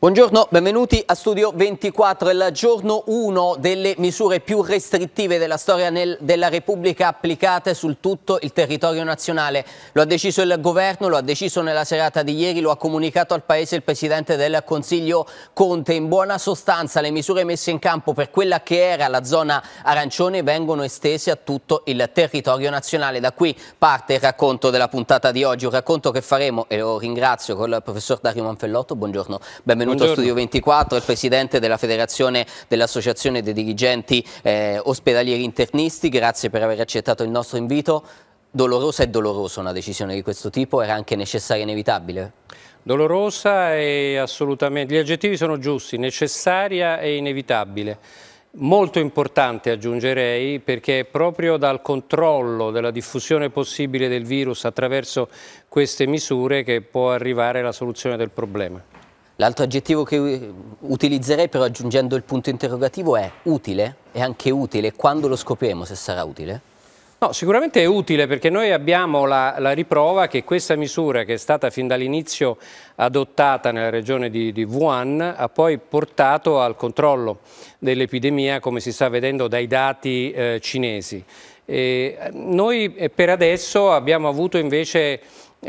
Buongiorno, benvenuti a Studio 24, il giorno 1 delle misure più restrittive della storia nel, della Repubblica applicate su tutto il territorio nazionale. Lo ha deciso il governo, lo ha deciso nella serata di ieri, lo ha comunicato al Paese il Presidente del Consiglio Conte. In buona sostanza le misure messe in campo per quella che era la zona arancione vengono estese a tutto il territorio nazionale. Da qui parte il racconto della puntata di oggi, un racconto che faremo, e lo ringrazio, col professor Dario Manfellotto. Buongiorno, benvenuti benvenuto a Studio 24, il presidente della federazione dell'associazione dei dirigenti eh, ospedalieri internisti, grazie per aver accettato il nostro invito. Dolorosa e dolorosa una decisione di questo tipo, era anche necessaria e inevitabile? Dolorosa e assolutamente, gli aggettivi sono giusti, necessaria e inevitabile. Molto importante aggiungerei perché proprio dal controllo della diffusione possibile del virus attraverso queste misure che può arrivare la soluzione del problema. L'altro aggettivo che utilizzerei però aggiungendo il punto interrogativo è utile? È anche utile? Quando lo scopriremo se sarà utile? No, sicuramente è utile perché noi abbiamo la, la, riprova che questa misura che è stata fin dall'inizio adottata nella regione di, di, Wuhan ha poi portato al controllo dell'epidemia come si sta vedendo dai dati eh, cinesi. E eh, noi eh, per adesso abbiamo avuto invece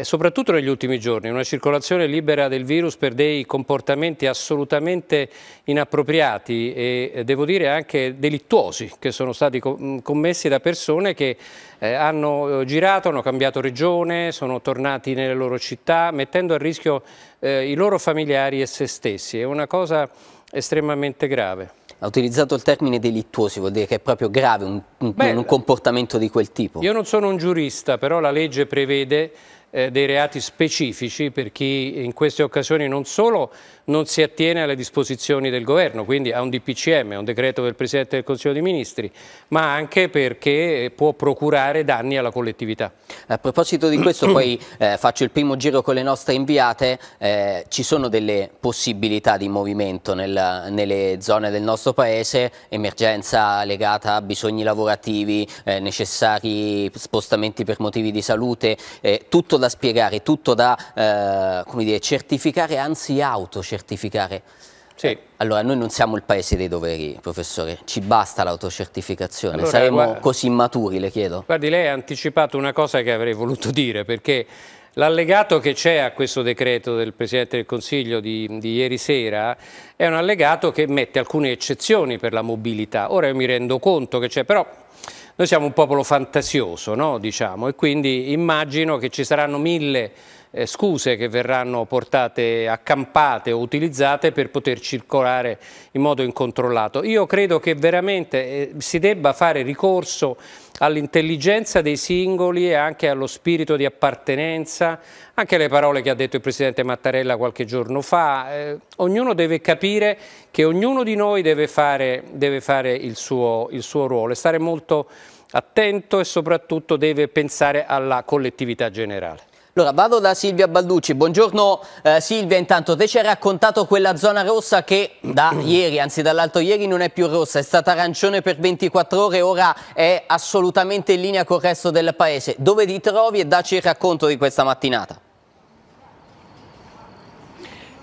soprattutto negli ultimi giorni, una circolazione libera del virus per dei comportamenti assolutamente inappropriati e eh, devo dire anche delittuosi che sono stati mm, commessi da persone che eh, hanno eh, girato, hanno cambiato regione, sono tornati nelle loro città mettendo a rischio i loro familiari e se stessi. È una cosa estremamente grave. Ha utilizzato il termine delittuosi, vuol dire che è proprio grave un, Beh, un comportamento di quel tipo. Io non sono un giurista, però la legge prevede eh, dei reati specifici per chi in queste occasioni non solo non si attiene alle disposizioni del governo, quindi a un DPCM, a un decreto del Presidente del Consiglio dei Ministri, ma anche perché può procurare danni alla collettività. A proposito di questo poi eh, faccio il primo giro con le nostre inviate, eh, ci sono delle possibilità di movimento nel, nelle zone del nostro paese, emergenza legata a bisogni lavorativi, eh, necessari spostamenti per motivi di salute, eh, tutto da spiegare, tutto da eh, dire, certificare, anzi autocertificare. Sì. Eh, allora, noi non siamo il paese dei doveri, professore, ci basta l'autocertificazione, allora, saremo guarda, così immaturi, le chiedo. Guardi, lei ha anticipato una cosa che avrei voluto dire, perché l'allegato che c'è a questo decreto del Presidente del Consiglio di, di, ieri sera è un allegato che mette alcune eccezioni per la mobilità. Ora io mi rendo conto che c'è, però noi siamo un popolo fantasioso, no? diciamo, e quindi immagino che ci saranno mille eh, scuse che verranno portate, accampate o utilizzate per poter circolare in modo incontrollato. Io credo che veramente eh, si debba fare ricorso all'intelligenza dei singoli e anche allo spirito di appartenenza, anche alle parole che ha detto il Presidente Mattarella qualche giorno fa. Eh, ognuno deve capire che ognuno di noi deve fare, deve fare il, suo, il suo ruolo e stare molto attento e soprattutto deve pensare alla collettività generale. Allora vado da Silvia Balducci, buongiorno eh, Silvia, intanto te ci hai raccontato quella zona rossa che da ieri, anzi dall'altro ieri non è più rossa, è stata arancione per 24 ore, ora è assolutamente in linea col resto del paese. Dove ti trovi e dacci il racconto di questa mattinata?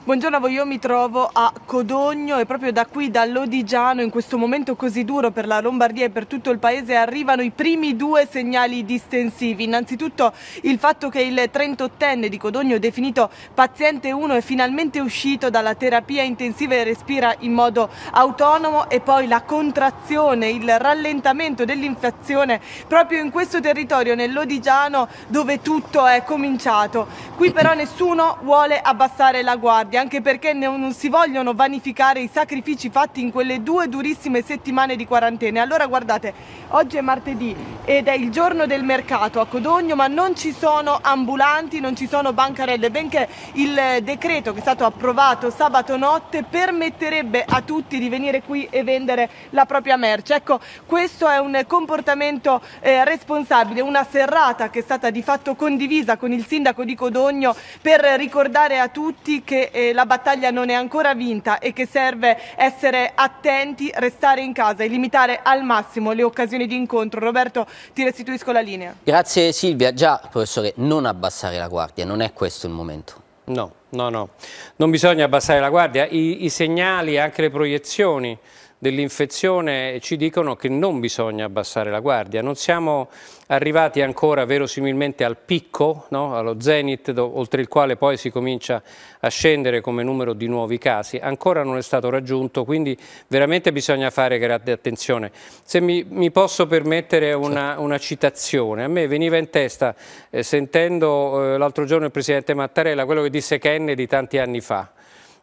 Buongiorno a voi, io mi trovo a Codogno e proprio da qui, dall'Odigiano, in questo momento così duro per la Lombardia e per tutto il paese, arrivano i primi due segnali distensivi. Innanzitutto il fatto che il 38enne di Codogno, definito paziente 1, è finalmente uscito dalla terapia intensiva e respira in modo autonomo e poi la contrazione, il rallentamento dell'infezione proprio in questo territorio, nell'Odigiano, dove tutto è cominciato. Qui però nessuno vuole abbassare la guardia importanti anche perché non si vogliono vanificare i sacrifici fatti in quelle due durissime settimane di quarantena. Allora guardate, oggi è martedì ed è il giorno del mercato a Codogno, ma non ci sono ambulanti, non ci sono bancarelle, benché il eh, decreto che è stato approvato sabato notte permetterebbe a tutti di venire qui e vendere la propria merce. Ecco, questo è un comportamento eh, responsabile, una serrata che è stata di fatto condivisa con il sindaco di Codogno per ricordare a tutti che eh, la battaglia non è ancora vinta e che serve essere attenti, restare in casa e limitare al massimo le occasioni di incontro. Roberto, ti restituisco la linea. Grazie Silvia. Già, professore, non abbassare la guardia, non è questo il momento. No, no, no. Non bisogna abbassare la guardia. I, i segnali, anche le proiezioni dell'infezione ci dicono che non bisogna abbassare la guardia. Non siamo arrivati ancora verosimilmente al picco, no? allo zenith, oltre il quale poi si comincia a scendere come numero di nuovi casi. Ancora non è stato raggiunto, quindi veramente bisogna fare grande attenzione. Se mi, mi posso permettere una, certo. una, citazione, a me veniva in testa, eh, sentendo eh, l'altro giorno il Presidente Mattarella, quello che disse Kennedy tanti anni fa,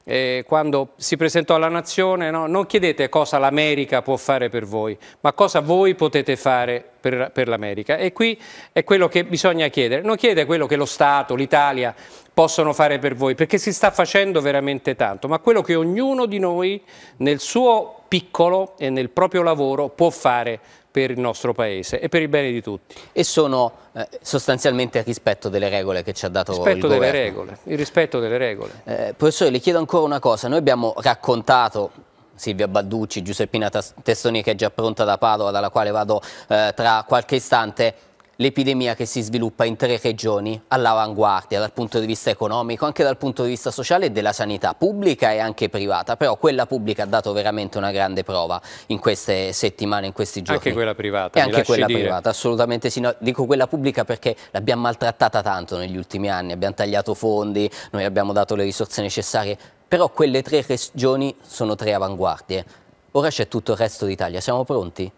eh, quando si presentò alla nazione, no? non chiedete cosa l'America può fare per voi, ma cosa voi potete fare per, per l'America. E qui è quello che bisogna chiedere, non chiede quello che lo Stato, l'Italia possono fare per voi, perché si sta facendo veramente tanto, ma quello che ognuno di noi nel suo piccolo e nel proprio lavoro può fare per il nostro Paese e per il bene di tutti. E sono eh, sostanzialmente il rispetto delle regole che ci ha dato rispetto il delle regole, Il rispetto delle regole. Eh, professore, le chiedo ancora una cosa. Noi abbiamo raccontato Silvia Balducci, Giuseppina Testoni che è già pronta da Padova, dalla quale vado eh, tra qualche istante, l'epidemia che si sviluppa in tre regioni all'avanguardia dal punto di vista economico, anche dal punto di vista sociale e della sanità pubblica e anche privata, però quella pubblica ha dato veramente una grande prova in queste settimane, in questi giorni. Anche quella privata, e anche quella dire. privata, assolutamente sì, no, dico quella pubblica perché l'abbiamo maltrattata tanto negli ultimi anni, abbiamo tagliato fondi, noi abbiamo dato le risorse necessarie, però quelle tre regioni sono tre avanguardie. Ora c'è tutto il resto d'Italia, siamo pronti?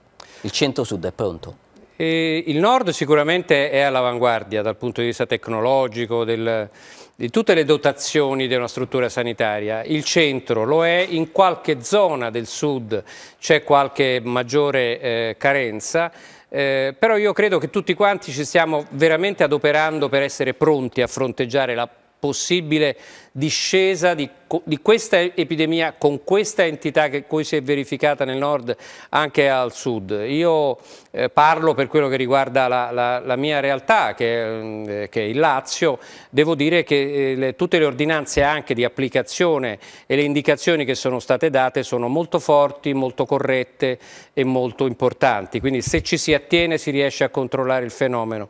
Il centro-sud è pronto? E il nord sicuramente è all'avanguardia dal punto di vista tecnologico, del, di tutte le dotazioni di una struttura sanitaria. Il centro lo è, in qualche zona del sud c'è qualche maggiore eh, carenza, eh, però io credo che tutti quanti ci stiamo veramente adoperando per essere pronti a fronteggiare la possibile discesa di, di, questa epidemia con questa entità che poi si è verificata nel nord anche al sud. Io eh, parlo per quello che riguarda la, la, la mia realtà che, eh, che, è il Lazio, devo dire che eh, le, tutte le ordinanze anche di applicazione e le indicazioni che sono state date sono molto forti, molto corrette e molto importanti, quindi se ci si attiene si riesce a controllare il fenomeno.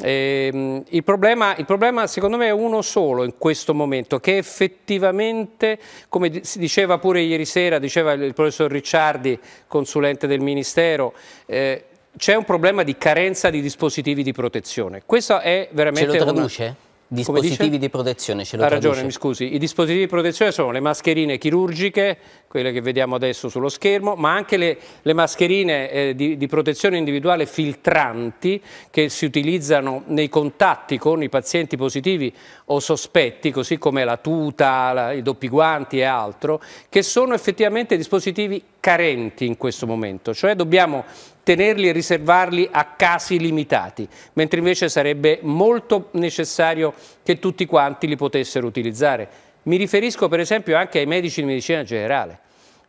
Ehm, il, problema, il, problema, secondo me è uno solo in questo momento, che effettivamente, come si diceva pure ieri sera, diceva il professor Ricciardi, consulente del Ministero, eh, c'è un problema di carenza di dispositivi di protezione. Questo è veramente... Ce lo traduce? Una... Dispositivi di protezione, ce lo Ha ragione, mi scusi. I dispositivi di protezione sono le mascherine chirurgiche, quelle che vediamo adesso sullo schermo, ma anche le, le mascherine eh, di, di, protezione individuale filtranti che si utilizzano nei contatti con i pazienti positivi o sospetti, così come la tuta, la, i doppi guanti e altro, che sono effettivamente dispositivi carenti in questo momento. Cioè dobbiamo tenerli e riservarli a casi limitati, mentre invece sarebbe molto necessario che tutti quanti li potessero utilizzare. Mi riferisco per esempio anche ai medici di medicina generale.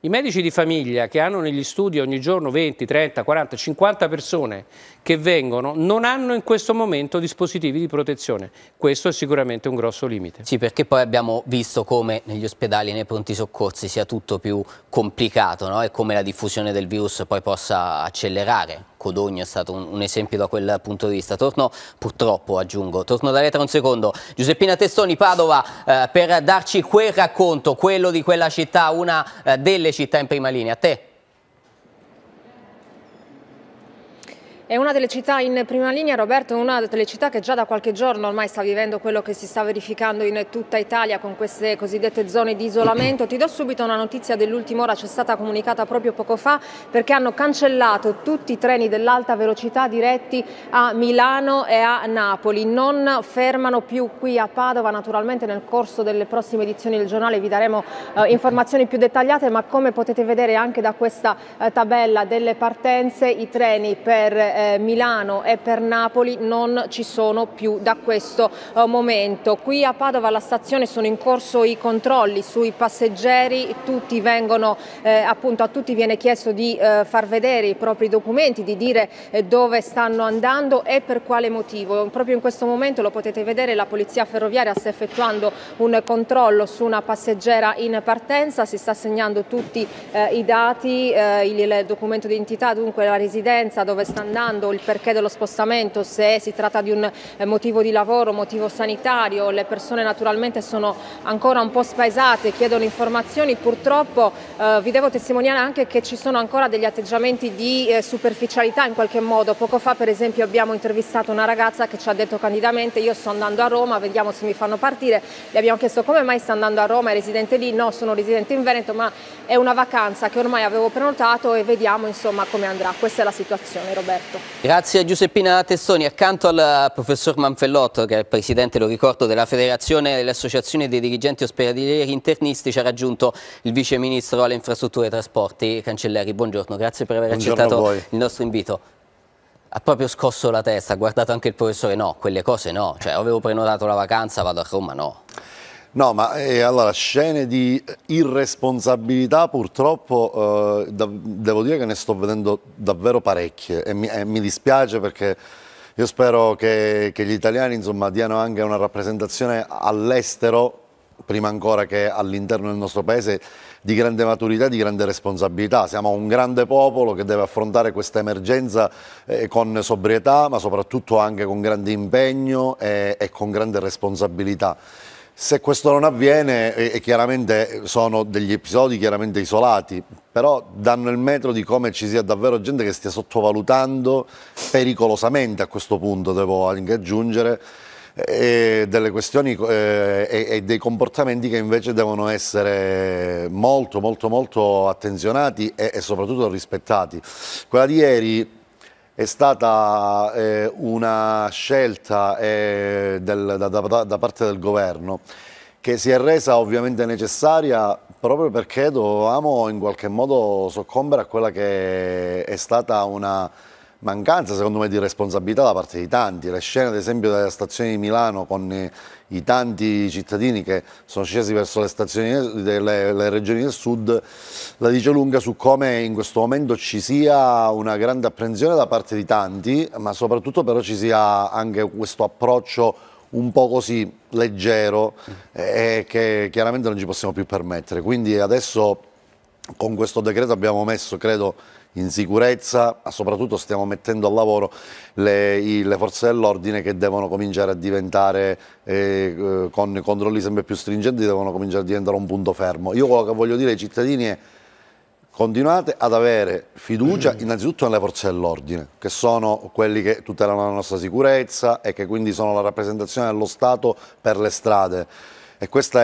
I medici di famiglia che hanno negli studi ogni giorno 20, 30, 40, 50 persone che vengono non hanno in questo momento dispositivi di protezione. Questo è sicuramente un grosso limite. Sì, perché poi abbiamo visto come negli ospedali e nei pronti soccorsi sia tutto più complicato no? e come la diffusione del virus poi possa accelerare. Codogno è stato un, un, esempio da quel punto di vista. Torno, purtroppo aggiungo, torno da Letra un secondo. Giuseppina Testoni, Padova, eh, per darci quel racconto, quello di quella città, una eh, delle città in prima linea. A te. È una delle città in prima linea, Roberto, è una delle città che già da qualche giorno ormai sta vivendo quello che si sta verificando in tutta Italia con queste cosiddette zone di isolamento. Ti do subito una notizia dell'ultima ora, c'è stata comunicata proprio poco fa, perché hanno cancellato tutti i treni dell'alta velocità diretti a Milano e a Napoli. Non fermano più qui a Padova, naturalmente nel corso delle prossime edizioni del giornale vi daremo eh, informazioni più dettagliate, ma come potete vedere anche da questa eh, tabella delle partenze, i treni per eh, eh, Milano e per Napoli non ci sono più da questo eh, momento. Qui a Padova alla stazione sono in corso i controlli sui passeggeri, tutti vengono, eh, appunto, a tutti viene chiesto di eh, far vedere i propri documenti, di dire eh, dove stanno andando e per quale motivo. Proprio in questo momento lo potete vedere la polizia ferroviaria sta effettuando un controllo su una passeggera in partenza, si sta segnando tutti eh, i dati, il, il documento d'identità, dunque la residenza, dove sta andando spiegando il perché dello spostamento, se si tratta di un eh, motivo di lavoro, motivo sanitario, le persone naturalmente sono ancora un po' spaesate, chiedono informazioni, purtroppo eh, vi devo testimoniare anche che ci sono ancora degli atteggiamenti di eh, superficialità in qualche modo, poco fa per esempio abbiamo intervistato una ragazza che ci ha detto candidamente io sto andando a Roma, vediamo se mi fanno partire, le abbiamo chiesto come mai sta andando a Roma, è residente lì, no sono residente in Veneto ma è una vacanza che ormai avevo prenotato e vediamo insomma come andrà, questa è la situazione Roberto. Grazie a Giuseppina Testoni. Accanto al eh, professor Manfellotto, che è il presidente, lo ricordo, della Federazione Associazioni dei dirigenti ospedalieri internisti, ci ha raggiunto il vice ministro alle infrastrutture e trasporti, Cancelleri. Buongiorno, grazie per aver Buongiorno accettato il nostro invito ha proprio scosso la testa, ha guardato anche il professore, no, quelle cose no, cioè avevo prenotato la vacanza, vado a Roma, no. No, ma eh, allora scene di irresponsabilità purtroppo eh, da, devo dire che ne sto vedendo davvero parecchie e mi, eh, mi dispiace perché io spero che, che gli italiani insomma, diano anche una rappresentazione all'estero prima ancora che all'interno del nostro paese, di grande maturità e di grande responsabilità. Siamo un grande popolo che deve affrontare questa emergenza eh, con sobrietà, ma soprattutto anche con grande impegno e, e con grande responsabilità. Se questo non avviene, e, chiaramente sono degli episodi chiaramente isolati, però danno il metro di come ci sia davvero gente che stia sottovalutando pericolosamente a questo punto, devo anche aggiungere, eh, delle questioni eh, e, dei comportamenti che invece devono essere molto, molto, molto attenzionati e, soprattutto rispettati. Quella di ieri è stata eh, una scelta eh, del, da, da, da, parte del governo che si è resa ovviamente necessaria proprio perché dovevamo in qualche modo soccombere a quella che è stata una mancanza secondo me di responsabilità da parte di tanti, le scene ad esempio della stazione di Milano con eh, i tanti cittadini che sono scesi verso le stazioni delle regioni del sud la dice lunga su come in questo momento ci sia una grande apprensione da parte di tanti ma soprattutto però ci sia anche questo approccio un po' così leggero mm. e eh, eh, che chiaramente non ci possiamo più permettere quindi adesso con questo decreto abbiamo messo credo in sicurezza, ma soprattutto stiamo mettendo al lavoro le, i, le forze dell'ordine che devono cominciare a diventare, eh, eh con controlli sempre più stringenti, devono cominciare a diventare un punto fermo. Io quello che voglio dire ai cittadini è continuate ad avere fiducia innanzitutto nelle forze dell'ordine, che sono quelli che tutelano la nostra sicurezza e che quindi sono la rappresentazione dello Stato per le strade e questi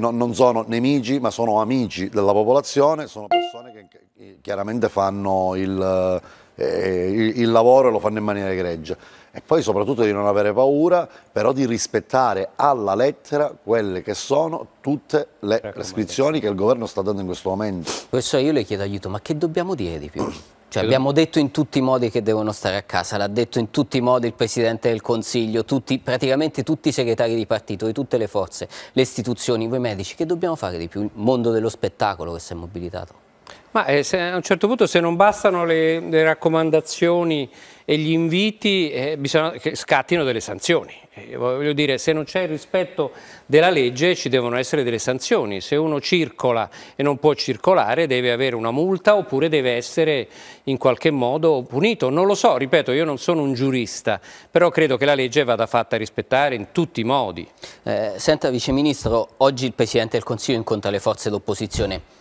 no, non sono nemici ma sono amici della popolazione, sono persone che chiaramente fanno il, eh, il, il lavoro e lo fanno in maniera egregia e poi soprattutto di non avere paura, però di rispettare alla lettera quelle che sono tutte le prescrizioni che il governo sta dando in questo momento. Professore, io le chiedo aiuto, ma che dobbiamo dire di più? Cioè abbiamo detto in tutti i modi che devono stare a casa, l'ha detto in tutti i modi il Presidente del Consiglio, tutti, praticamente tutti i segretari di partito, di tutte le forze, le istituzioni, voi medici, che dobbiamo fare di più? Il mondo dello spettacolo che si è mobilitato. Ma eh, se, a un certo punto se non bastano le, le raccomandazioni e gli inviti eh, bisogna, che scattino delle sanzioni. Eh, voglio dire, se non c'è il rispetto della legge ci devono essere delle sanzioni. Se uno circola e non può circolare deve avere una multa oppure deve essere in qualche modo punito. Non lo so, ripeto, io non sono un giurista, però credo che la legge vada fatta rispettare in tutti i modi. Eh, senta Vice Ministro, oggi il Presidente del Consiglio incontra le forze d'opposizione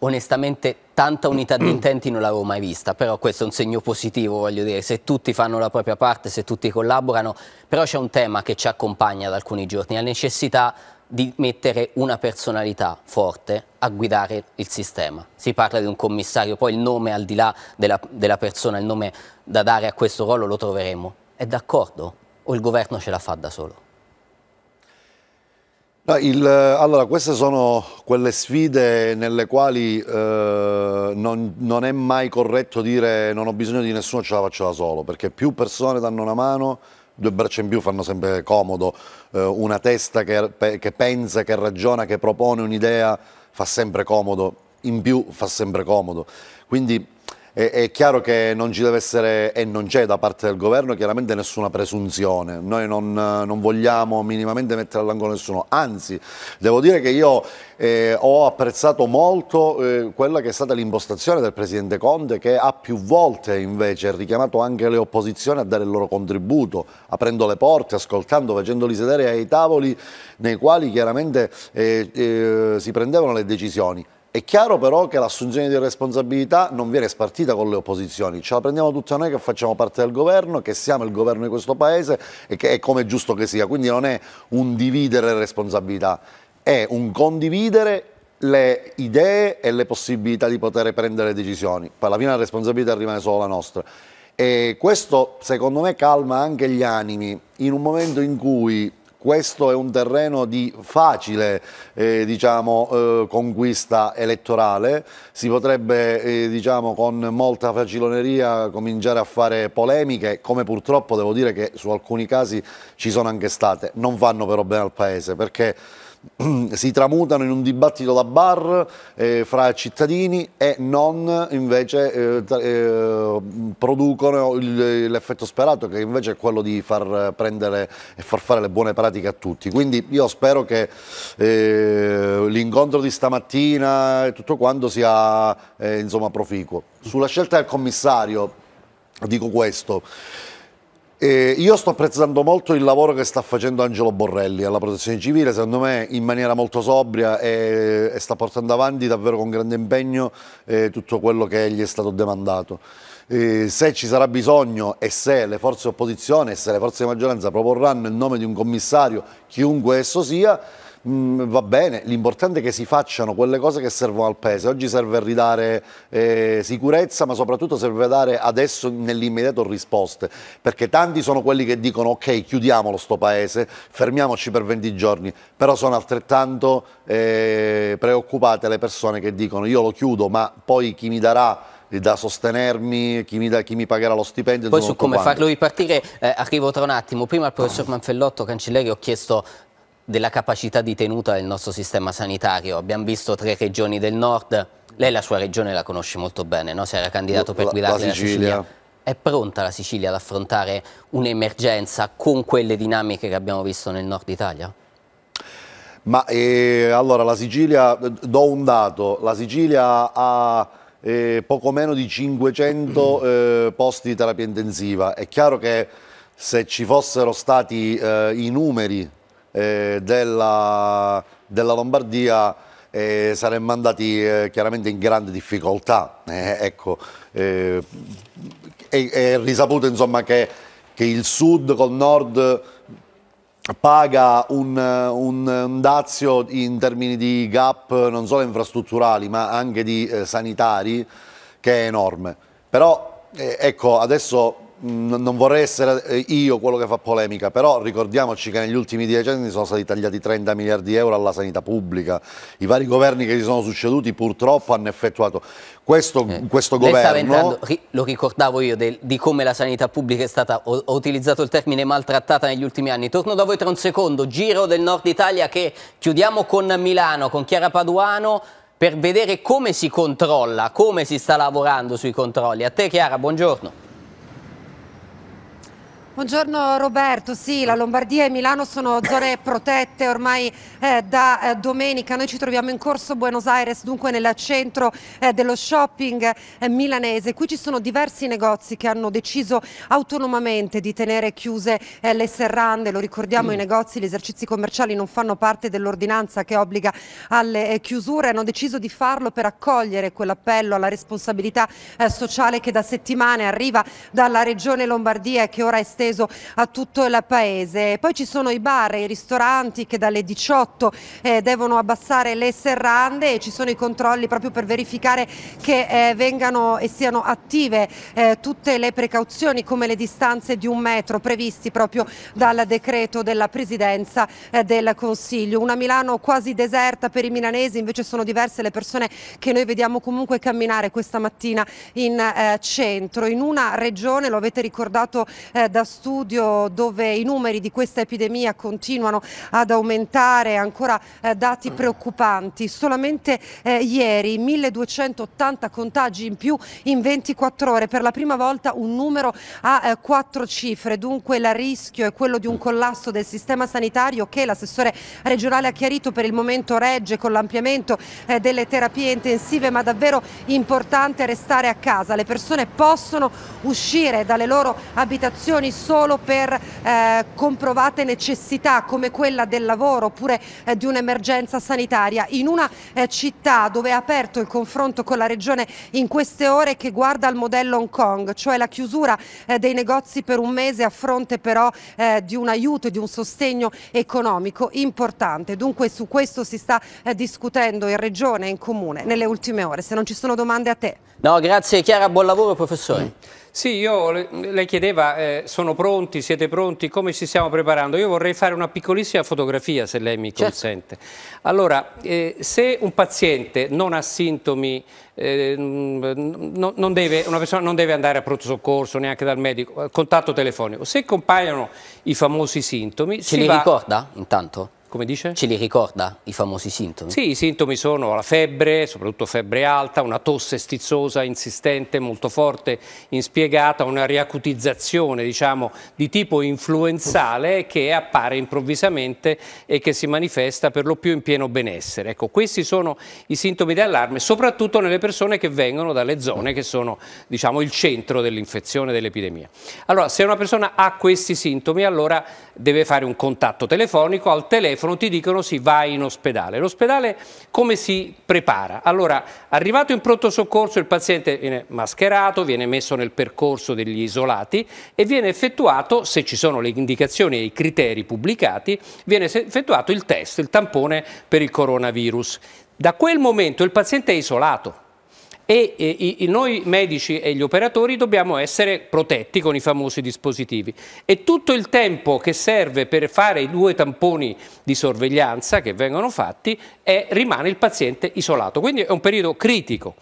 onestamente tanta unità di mm. intenti non l'avevo mai vista, però questo è un segno positivo, voglio dire, se tutti fanno la propria parte, se tutti collaborano, però c'è un tema che ci accompagna da alcuni giorni, la necessità di mettere una personalità forte a guidare il sistema. Si parla di un commissario, poi il nome al di là della, della persona, il nome da dare a questo ruolo lo troveremo. È d'accordo o il governo ce la fa da solo? Ah, il, eh, allora, queste sono quelle sfide nelle quali eh, non, non, è mai corretto dire non ho bisogno di nessuno, ce la faccio da solo, perché più persone danno una mano, due braccia in più fanno sempre comodo, eh, una testa che, che pensa, che ragiona, che propone un'idea fa sempre comodo, in più fa sempre comodo. Quindi è, è, chiaro che non ci deve essere e non c'è da parte del governo chiaramente nessuna presunzione, noi non, non vogliamo minimamente mettere all'angolo nessuno, anzi devo dire che io eh, ho apprezzato molto eh, quella che è stata l'impostazione del Presidente Conte che ha più volte invece richiamato anche le opposizioni a dare il loro contributo, aprendo le porte, ascoltando, facendoli sedere ai tavoli nei quali chiaramente eh, eh si prendevano le decisioni. È chiaro però che l'assunzione di responsabilità non viene spartita con le opposizioni, ce la prendiamo tutta noi che facciamo parte del governo, che siamo il governo di questo paese e che è come è giusto che sia, quindi non è un dividere responsabilità, è un condividere le idee e le possibilità di poter prendere decisioni, poi alla fine la responsabilità rimane solo la nostra. E questo secondo me calma anche gli animi in un momento in cui questo è un terreno di facile eh, diciamo, eh, conquista elettorale, si potrebbe eh, diciamo, con molta faciloneria cominciare a fare polemiche, come purtroppo devo dire che su alcuni casi ci sono anche state, non vanno però bene al Paese perché si tramutano in un dibattito da bar eh, fra cittadini e non invece eh, eh producono l'effetto sperato che invece è quello di far prendere e far fare le buone pratiche a tutti. Quindi io spero che eh, l'incontro di stamattina e tutto quanto sia eh, insomma, proficuo. Sulla scelta del commissario dico questo. Eh, io sto apprezzando molto il lavoro che sta facendo Angelo Borrelli alla protezione civile, secondo me in maniera molto sobria e, e sta portando avanti davvero con grande impegno eh, tutto quello che gli è stato demandato. Eh, se ci sarà bisogno e se le forze opposizione e se le forze di maggioranza proporranno il nome di un commissario, chiunque esso sia, mh, mm, va bene, l'importante è che si facciano quelle cose che servono al Paese. Oggi serve ridare eh, sicurezza, ma soprattutto serve dare adesso nell'immediato risposte, perché tanti sono quelli che dicono ok, chiudiamolo sto Paese, fermiamoci per 20 giorni, però sono altrettanto eh, preoccupate le persone che dicono io lo chiudo, ma poi chi mi darà da sostenermi, chi mi, da, chi mi, pagherà lo stipendio. Poi su come farlo ripartire eh, arrivo tra un attimo. Prima al professor Manfellotto Cancelleri ho chiesto della capacità di tenuta del nostro sistema sanitario. Abbiamo visto tre regioni del nord, lei la sua regione la conosce molto bene, no? si era candidato per guidare la, la Sicilia. È pronta la Sicilia ad affrontare un'emergenza con quelle dinamiche che abbiamo visto nel nord Italia? Ma eh, allora la Sicilia, do un dato, la Sicilia ha eh, poco meno di 500 eh, posti di terapia intensiva. È chiaro che se ci fossero stati eh, i numeri eh, della, della, Lombardia eh, saremmo andati eh, chiaramente in grande difficoltà. Eh, ecco, è, eh, è, risaputo insomma, che, che, il sud col nord paga un, un, un, dazio in termini di gap non solo infrastrutturali ma anche di eh, sanitari che è enorme. Però ecco, adesso non vorrei essere eh, io quello che fa polemica, però ricordiamoci che negli ultimi dieci anni sono stati tagliati 30 miliardi di euro alla sanità pubblica, i vari governi che si sono succeduti purtroppo hanno effettuato questo, eh. questo governo... Entrando, lo ricordavo io del, di come la sanità pubblica è stata, ho, ho, utilizzato il termine maltrattata negli ultimi anni, torno da voi tra un secondo, giro del nord Italia che chiudiamo con Milano, con Chiara Paduano per vedere come si controlla, come si sta lavorando sui controlli. A te Chiara, buongiorno. Buongiorno Roberto, sì, la Lombardia e Milano sono zone protette ormai eh, da eh, domenica. Noi ci troviamo in corso Buenos Aires, dunque nel centro eh, dello shopping eh, milanese. Qui ci sono diversi negozi che hanno deciso autonomamente di tenere chiuse eh, le serrande. Lo ricordiamo, mm. i negozi, gli esercizi commerciali non fanno parte dell'ordinanza che obbliga alle eh, chiusure. Hanno deciso di farlo per accogliere quell'appello alla responsabilità sociale che da settimane arriva dalla regione Lombardia e che ora è stessa esteso a tutto il paese. Poi ci sono i bar e i ristoranti che dalle 18 eh, devono abbassare le serrande e ci sono i controlli proprio per verificare che eh, vengano e siano attive eh, tutte le precauzioni come le distanze di un metro previsti proprio dal decreto della Presidenza eh, del Consiglio. Una Milano quasi deserta per i milanesi, invece sono diverse le persone che noi vediamo comunque camminare questa mattina in eh, centro, in una regione, lo avete ricordato eh, da studio dove i numeri di questa epidemia continuano ad aumentare, ancora eh, dati preoccupanti. Solamente eh, ieri 1280 contagi in più in 24 ore, per la prima volta un numero a eh, quattro cifre. Dunque il rischio è quello di un collasso del sistema sanitario che l'assessore regionale ha chiarito per il momento regge con l'ampliamento eh, delle terapie intensive, ma davvero importante restare a casa. Le persone possono uscire dalle loro abitazioni solo per eh, comprovate necessità come quella del lavoro oppure eh, di un'emergenza sanitaria. In una eh, città dove è aperto il confronto con la regione in queste ore che guarda al modello Hong Kong, cioè la chiusura eh, dei negozi per un mese a fronte però eh, di un aiuto e di un sostegno economico importante. Dunque su questo si sta eh, discutendo in regione e in comune nelle ultime ore. Se non ci sono domande a te. No, grazie Chiara, buon lavoro professore. Mm. Sì, io, le chiedeva, eh, sono pronti, siete pronti, come ci stiamo preparando? Io vorrei fare una piccolissima fotografia, se lei mi certo. consente. Certo. Allora, eh, se un paziente non ha sintomi, eh, no, non deve, una persona non deve andare a pronto soccorso, neanche dal medico, eh, contatto telefonico. Se compaiono i famosi sintomi... Ce li va... ricorda, intanto? come dice? Ce li ricorda i famosi sintomi? Sì, i sintomi sono la febbre, soprattutto febbre alta, una tosse stizzosa, insistente, molto forte, inspiegata, una riacutizzazione diciamo, di tipo influenzale che appare improvvisamente e che si manifesta per lo più in pieno benessere. Ecco, questi sono i sintomi di allarme, soprattutto nelle persone che vengono dalle zone che sono diciamo, il centro dell'infezione, dell'epidemia. Allora, se una persona ha questi sintomi, allora deve fare un contatto telefonico al telefono telefono ti dicono sì, vai in ospedale. L'ospedale come si prepara? Allora, arrivato in pronto soccorso il paziente viene mascherato, viene messo nel percorso degli isolati e viene effettuato, se ci sono le indicazioni e i criteri pubblicati, viene effettuato il test, il tampone per il coronavirus. Da quel momento il paziente è isolato e, e, e noi medici e gli operatori dobbiamo essere protetti con i famosi dispositivi e tutto il tempo che serve per fare i due tamponi di sorveglianza che vengono fatti è, rimane il paziente isolato, quindi è un periodo critico.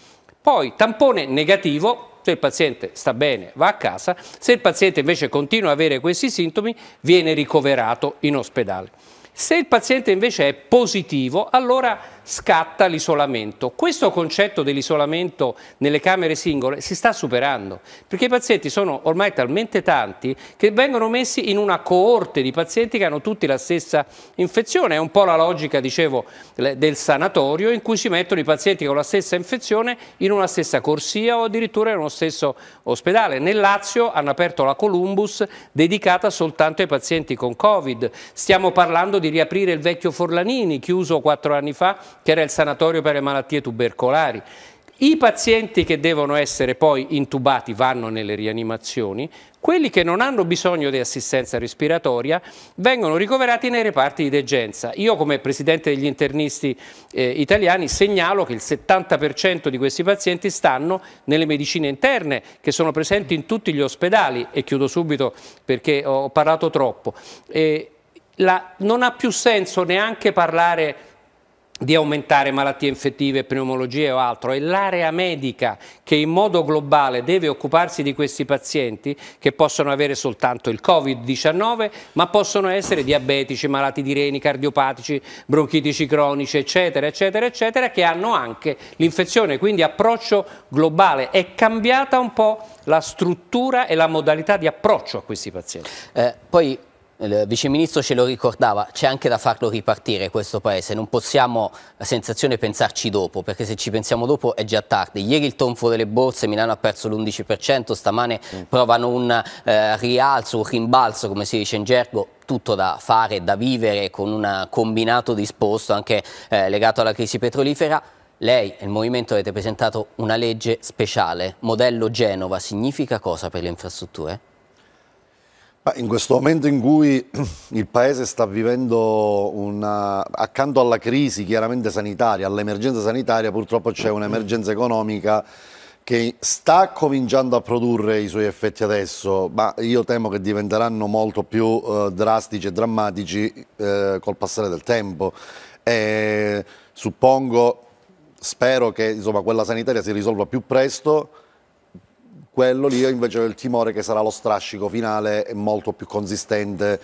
Poi tampone negativo, se il paziente sta bene va a casa, se il paziente invece continua ad avere questi sintomi viene ricoverato in ospedale. Se il paziente invece è positivo, allora scatta l'isolamento. Questo concetto dell'isolamento nelle camere singole si sta superando, perché i pazienti sono ormai talmente tanti che vengono messi in una coorte di pazienti che hanno tutti la stessa infezione. È un po' la logica, dicevo, del sanatorio in cui si mettono i pazienti con la stessa infezione in una stessa corsia o addirittura in uno stesso ospedale. Nel Lazio hanno aperto la Columbus dedicata soltanto ai pazienti con Covid. Stiamo parlando di riaprire il vecchio Forlanini, chiuso quattro anni fa che era il sanatorio per le malattie tubercolari. I pazienti che devono essere poi intubati vanno nelle rianimazioni, quelli che non hanno bisogno di assistenza respiratoria vengono ricoverati nei reparti di degenza. Io come Presidente degli internisti eh, italiani segnalo che il 70% di questi pazienti stanno nelle medicine interne che sono presenti in tutti gli ospedali e chiudo subito perché ho parlato troppo. Eh, la, non ha più senso neanche parlare di aumentare malattie infettive, pneumologie o altro, è l'area medica che in modo globale deve occuparsi di questi pazienti che possono avere soltanto il Covid-19 ma possono essere diabetici, malati di reni, cardiopatici, bronchitici cronici eccetera eccetera eccetera che hanno anche l'infezione, quindi approccio globale. È cambiata un po' la struttura e la modalità di approccio a questi pazienti. Eh, poi il Vice Ministro ce lo ricordava, c'è anche da farlo ripartire questo paese, non possiamo la sensazione pensarci dopo, perché se ci pensiamo dopo è già tardi. Ieri il tonfo delle borse, Milano ha perso l'11%, stamane mm. provano un eh, rialzo, un rimbalzo come si dice in gergo, tutto da fare, da vivere con un combinato disposto anche eh, legato alla crisi petrolifera. Lei e il Movimento avete presentato una legge speciale, modello Genova, significa cosa per le infrastrutture? In questo momento in cui il Paese sta vivendo una, accanto alla crisi chiaramente sanitaria, all'emergenza sanitaria, purtroppo c'è un'emergenza economica che sta cominciando a produrre i suoi effetti adesso, ma io temo che diventeranno molto più eh, drastici e drammatici eh, col passare del tempo. E, suppongo, spero che insomma, quella sanitaria si risolva più presto quello lì io invece ho il timore che sarà lo strascico finale molto più consistente.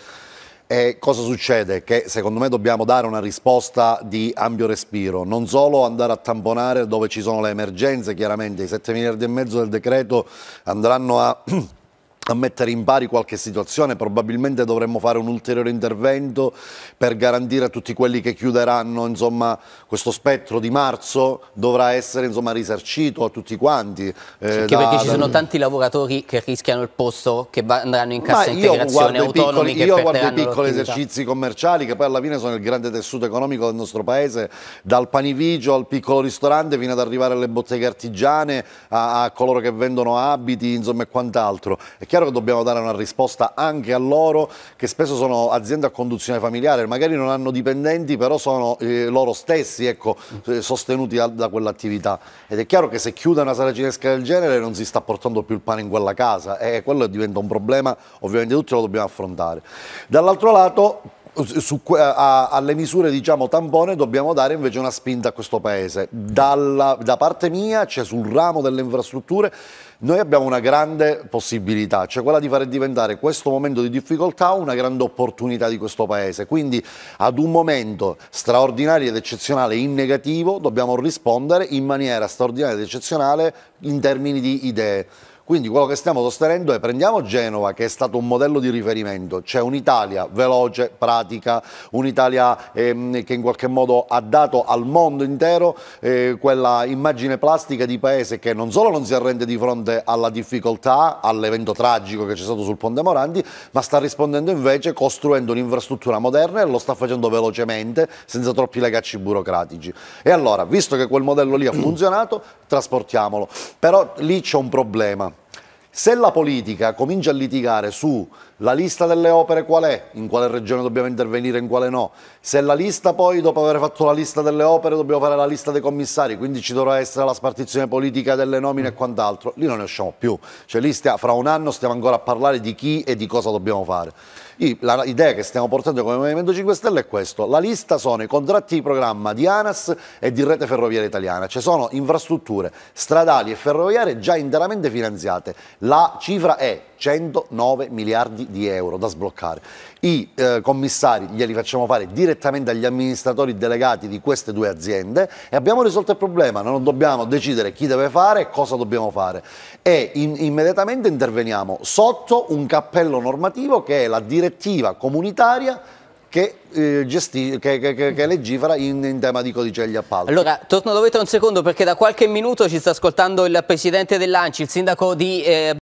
E cosa succede? Che secondo me dobbiamo dare una risposta di ampio respiro, non solo andare a tamponare dove ci sono le emergenze, chiaramente i 7 miliardi e mezzo del decreto andranno a a mettere in pari qualche situazione, probabilmente dovremmo fare un ulteriore intervento per garantire a tutti quelli che chiuderanno insomma, questo spettro di marzo dovrà essere insomma, risarcito a tutti quanti. Eh, perché, da, perché ci sono tanti lavoratori che rischiano il posto, che andranno in cassa integrazione, autonomi piccoli, che Io guardo i piccoli esercizi commerciali che poi alla fine sono il grande tessuto economico del nostro paese, dal panivigio al piccolo ristorante fino ad arrivare alle botteghe artigiane, a, a coloro che vendono abiti insomma, e quant'altro chiaro che dobbiamo dare una risposta anche a loro che spesso sono aziende a conduzione familiare, magari non hanno dipendenti, però sono eh, loro stessi ecco, eh, sostenuti da, da quell'attività. Ed è chiaro che se chiude una sala cinesca del genere non si sta portando più il pane in quella casa e eh, quello diventa un problema, ovviamente tutti lo dobbiamo affrontare. Dall'altro lato su, a, alle misure diciamo, tampone dobbiamo dare invece una spinta a questo paese. Dalla, da parte mia, cioè sul ramo delle infrastrutture, noi abbiamo una grande possibilità, cioè quella di fare diventare questo momento di difficoltà una grande opportunità di questo paese. Quindi ad un momento straordinario ed eccezionale in negativo dobbiamo rispondere in maniera straordinaria ed eccezionale in termini di idee. Quindi quello che stiamo sostenendo è prendiamo Genova che è stato un modello di riferimento, c'è un'Italia veloce, pratica, un'Italia ehm, che in qualche modo ha dato al mondo intero eh, quella immagine plastica di paese che non solo non si arrende di fronte alla difficoltà, all'evento tragico che c'è stato sul Ponte Morandi, ma sta rispondendo invece costruendo un'infrastruttura moderna e lo sta facendo velocemente senza troppi legacci burocratici. E allora, visto che quel modello lì ha funzionato, trasportiamolo. Però lì c'è un problema se la politica comincia a litigare su la lista delle opere qual è, in quale regione dobbiamo intervenire, e in quale no, se la lista poi dopo aver fatto la lista delle opere dobbiamo fare la lista dei commissari, quindi ci dovrà essere la spartizione politica delle nomine e mm. quant'altro, lì non ne usciamo più. Cioè lì stia, fra un anno stiamo ancora a parlare di chi e di cosa dobbiamo fare. L'idea che stiamo portando come Movimento 5 Stelle è questa. La lista sono i contratti di programma di ANAS e di Rete Ferroviaria Italiana. Ci sono infrastrutture stradali e ferroviarie già interamente finanziate. La cifra è 109 miliardi di euro da sbloccare. I eh, commissari glieli facciamo fare direttamente agli amministratori delegati di queste due aziende e abbiamo risolto il problema, non dobbiamo decidere chi deve fare e cosa dobbiamo fare e in, immediatamente interveniamo sotto un cappello normativo che è la direttiva comunitaria che, eh, gesti- che, che, che, legifera in, in, tema di codice degli appalti. Allora, torno da un secondo perché da qualche minuto ci sta ascoltando il presidente dell'Anci, il sindaco di... Eh...